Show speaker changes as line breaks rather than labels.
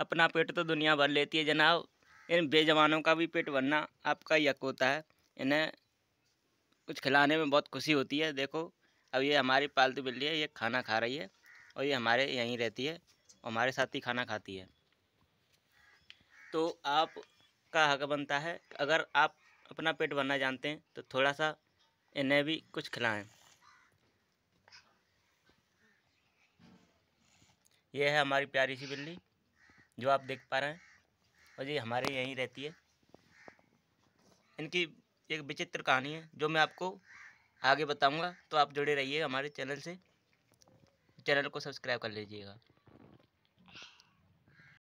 अपना पेट तो दुनिया भर लेती है जनाब इन बेजवानों का भी पेट भरना आपका यक होता है इन्हें कुछ खिलाने में बहुत खुशी होती है देखो अब ये हमारी पालतू बिल्ली है ये खाना खा रही है और ये हमारे यहीं रहती है और हमारे साथ ही खाना खाती है तो आपका हक बनता है अगर आप अपना पेट भरना जानते हैं तो थोड़ा सा इन्हें भी कुछ खिलाएं यह है हमारी प्यारी सी बिल्ली जो आप देख पा रहे हैं और ये हमारे यहीं रहती है इनकी एक विचित्र कहानी है जो मैं आपको आगे बताऊंगा तो आप जुड़े रहिए हमारे चैनल से चैनल को सब्सक्राइब कर लीजिएगा